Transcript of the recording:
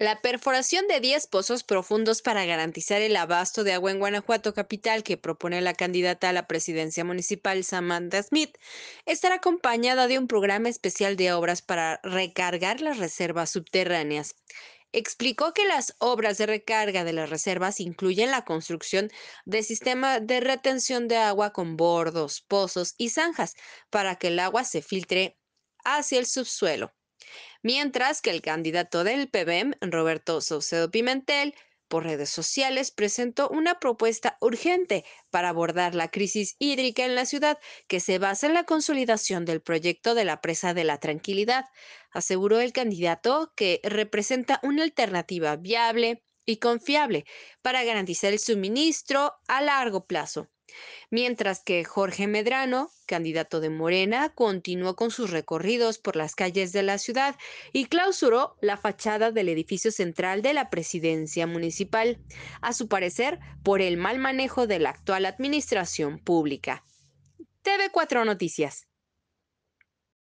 La perforación de 10 pozos profundos para garantizar el abasto de agua en Guanajuato capital que propone la candidata a la presidencia municipal Samantha Smith estará acompañada de un programa especial de obras para recargar las reservas subterráneas. Explicó que las obras de recarga de las reservas incluyen la construcción de sistema de retención de agua con bordos, pozos y zanjas para que el agua se filtre hacia el subsuelo. Mientras que el candidato del PBM, e Roberto Saucedo Pimentel, por redes sociales presentó una propuesta urgente para abordar la crisis hídrica en la ciudad que se basa en la consolidación del proyecto de la presa de la tranquilidad. Aseguró el candidato que representa una alternativa viable y confiable para garantizar el suministro a largo plazo. Mientras que Jorge Medrano, candidato de Morena, continuó con sus recorridos por las calles de la ciudad y clausuró la fachada del edificio central de la presidencia municipal, a su parecer por el mal manejo de la actual administración pública. TV4 Noticias.